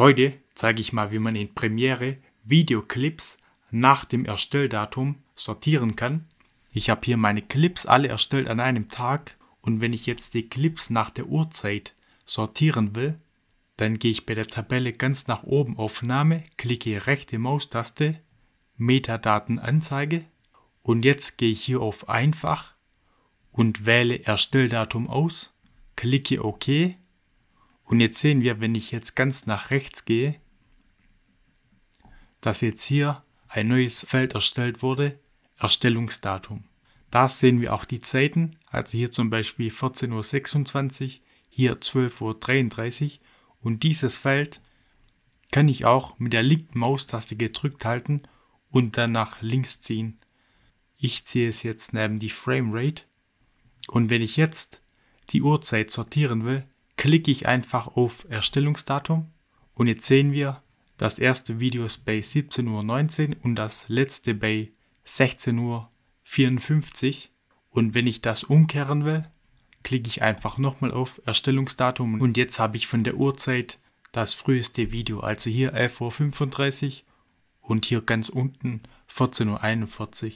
Heute zeige ich mal, wie man in Premiere Videoclips nach dem Erstelldatum sortieren kann. Ich habe hier meine Clips alle erstellt an einem Tag und wenn ich jetzt die Clips nach der Uhrzeit sortieren will, dann gehe ich bei der Tabelle ganz nach oben auf Name, klicke rechte Maustaste, Metadaten Anzeige und jetzt gehe ich hier auf Einfach und wähle Erstelldatum aus, klicke OK und jetzt sehen wir, wenn ich jetzt ganz nach rechts gehe, dass jetzt hier ein neues Feld erstellt wurde, Erstellungsdatum. Da sehen wir auch die Zeiten, also hier zum Beispiel 14.26 Uhr, hier 12.33 Uhr und dieses Feld kann ich auch mit der linken Maustaste gedrückt halten und dann nach links ziehen. Ich ziehe es jetzt neben die Framerate und wenn ich jetzt die Uhrzeit sortieren will, klicke ich einfach auf Erstellungsdatum und jetzt sehen wir, das erste Video ist bei 17.19 Uhr und das letzte bei 16.54 Uhr. Und wenn ich das umkehren will, klicke ich einfach nochmal auf Erstellungsdatum und jetzt habe ich von der Uhrzeit das früheste Video, also hier 11.35 Uhr und hier ganz unten 14.41 Uhr.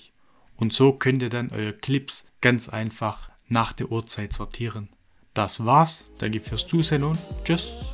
Und so könnt ihr dann eure Clips ganz einfach nach der Uhrzeit sortieren. Das war's. Danke fürs Zusehen und tschüss.